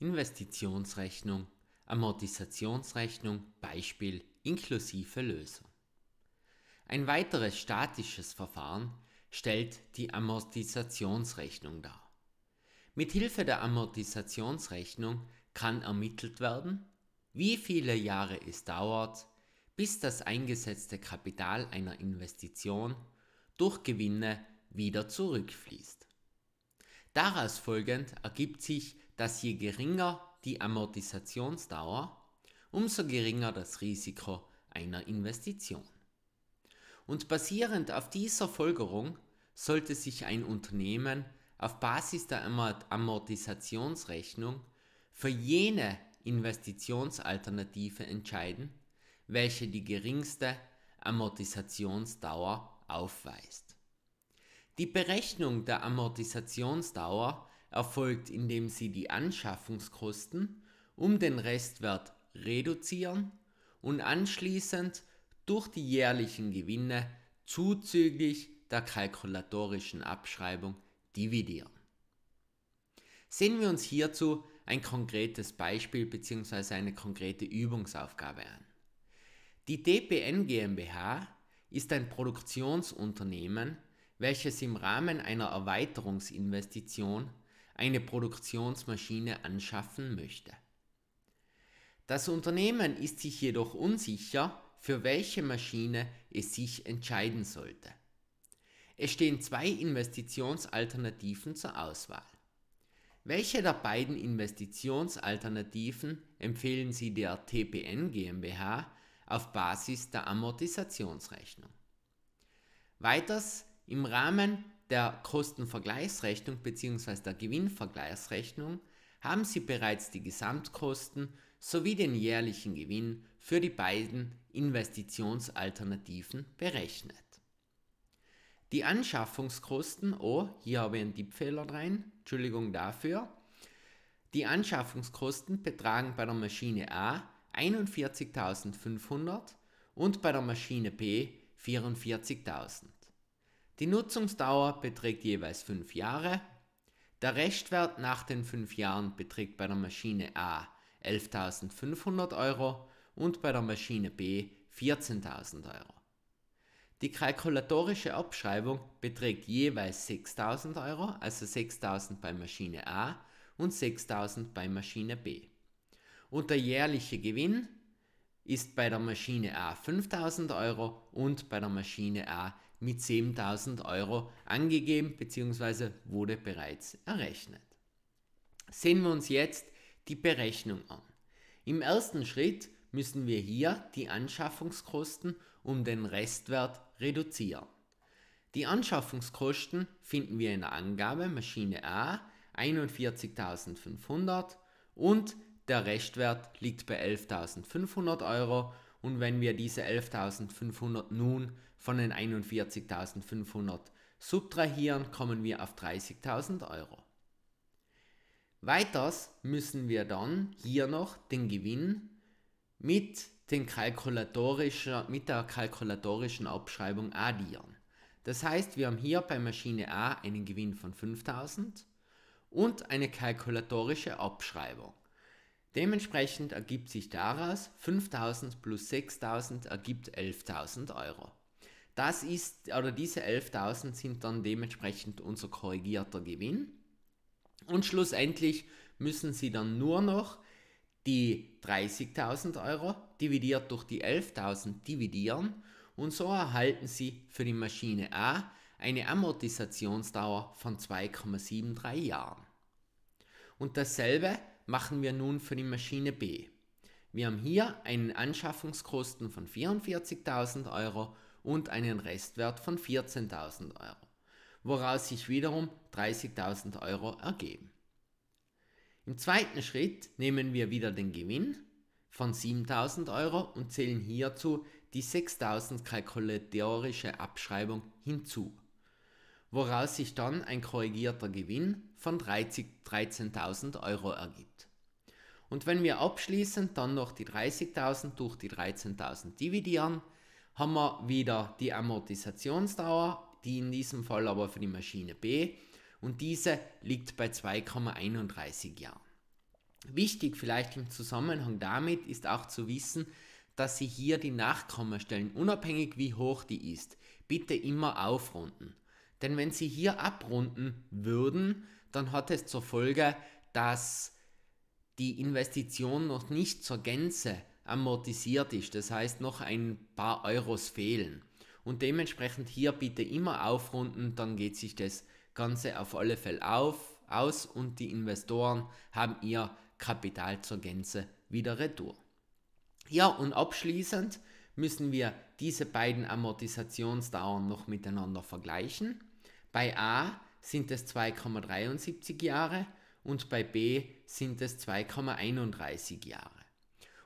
Investitionsrechnung, Amortisationsrechnung, Beispiel inklusive Lösung. Ein weiteres statisches Verfahren stellt die Amortisationsrechnung dar. Mithilfe der Amortisationsrechnung kann ermittelt werden, wie viele Jahre es dauert, bis das eingesetzte Kapital einer Investition durch Gewinne wieder zurückfließt. Daraus folgend ergibt sich dass je geringer die Amortisationsdauer, umso geringer das Risiko einer Investition. Und basierend auf dieser Folgerung sollte sich ein Unternehmen auf Basis der Amortisationsrechnung für jene Investitionsalternative entscheiden, welche die geringste Amortisationsdauer aufweist. Die Berechnung der Amortisationsdauer erfolgt, indem Sie die Anschaffungskosten um den Restwert reduzieren und anschließend durch die jährlichen Gewinne zuzüglich der kalkulatorischen Abschreibung dividieren. Sehen wir uns hierzu ein konkretes Beispiel bzw. eine konkrete Übungsaufgabe an. Die DPN GmbH ist ein Produktionsunternehmen, welches im Rahmen einer Erweiterungsinvestition eine Produktionsmaschine anschaffen möchte. Das Unternehmen ist sich jedoch unsicher, für welche Maschine es sich entscheiden sollte. Es stehen zwei Investitionsalternativen zur Auswahl. Welche der beiden Investitionsalternativen empfehlen Sie der TPN GmbH auf Basis der Amortisationsrechnung? Weiters, im Rahmen der Kostenvergleichsrechnung bzw. der Gewinnvergleichsrechnung haben Sie bereits die Gesamtkosten sowie den jährlichen Gewinn für die beiden Investitionsalternativen berechnet. Die Anschaffungskosten, oh, hier habe ich einen Tippfehler rein, Entschuldigung dafür. Die Anschaffungskosten betragen bei der Maschine A 41.500 und bei der Maschine B 44.000. Die Nutzungsdauer beträgt jeweils 5 Jahre. Der Restwert nach den 5 Jahren beträgt bei der Maschine A 11.500 Euro und bei der Maschine B 14.000 Euro. Die kalkulatorische Abschreibung beträgt jeweils 6.000 Euro, also 6.000 bei Maschine A und 6.000 bei Maschine B. Und der jährliche Gewinn ist bei der Maschine A 5.000 Euro und bei der Maschine A mit 7000 Euro angegeben bzw. wurde bereits errechnet. Sehen wir uns jetzt die Berechnung an. Im ersten Schritt müssen wir hier die Anschaffungskosten um den Restwert reduzieren. Die Anschaffungskosten finden wir in der Angabe Maschine A 41.500 und der Restwert liegt bei 11.500 Euro und wenn wir diese 11.500 nun von den 41.500 subtrahieren, kommen wir auf 30.000 Euro. Weiters müssen wir dann hier noch den Gewinn mit, den kalkulatorischen, mit der kalkulatorischen Abschreibung addieren. Das heißt, wir haben hier bei Maschine A einen Gewinn von 5000 und eine kalkulatorische Abschreibung. Dementsprechend ergibt sich daraus 5000 plus 6000 ergibt 11.000 Euro. Das ist, oder diese 11.000 sind dann dementsprechend unser korrigierter Gewinn. Und schlussendlich müssen Sie dann nur noch die 30.000 Euro dividiert durch die 11.000 dividieren und so erhalten Sie für die Maschine A eine Amortisationsdauer von 2,73 Jahren. Und dasselbe machen wir nun für die Maschine B. Wir haben hier einen Anschaffungskosten von 44.000 Euro und einen Restwert von 14.000 Euro, woraus sich wiederum 30.000 Euro ergeben. Im zweiten Schritt nehmen wir wieder den Gewinn von 7.000 Euro und zählen hierzu die 6.000 kalkulatorische Abschreibung hinzu woraus sich dann ein korrigierter Gewinn von 13.000 Euro ergibt. Und wenn wir abschließend dann noch die 30.000 durch die 13.000 dividieren, haben wir wieder die Amortisationsdauer, die in diesem Fall aber für die Maschine B und diese liegt bei 2,31 Jahren. Wichtig vielleicht im Zusammenhang damit ist auch zu wissen, dass Sie hier die Nachkommastellen, unabhängig wie hoch die ist, bitte immer aufrunden. Denn wenn sie hier abrunden würden, dann hat es zur Folge, dass die Investition noch nicht zur Gänze amortisiert ist. Das heißt, noch ein paar Euros fehlen. Und dementsprechend hier bitte immer aufrunden, dann geht sich das Ganze auf alle Fälle auf, aus und die Investoren haben ihr Kapital zur Gänze wieder retour. Ja, und abschließend müssen wir diese beiden Amortisationsdauern noch miteinander vergleichen. Bei A sind es 2,73 Jahre und bei B sind es 2,31 Jahre.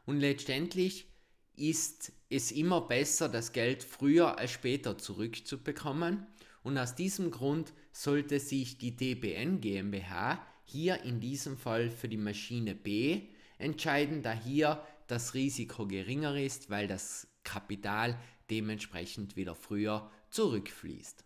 Und letztendlich ist es immer besser, das Geld früher als später zurückzubekommen. Und aus diesem Grund sollte sich die DBN GmbH hier in diesem Fall für die Maschine B entscheiden, da hier das Risiko geringer ist, weil das Kapital dementsprechend wieder früher zurückfließt.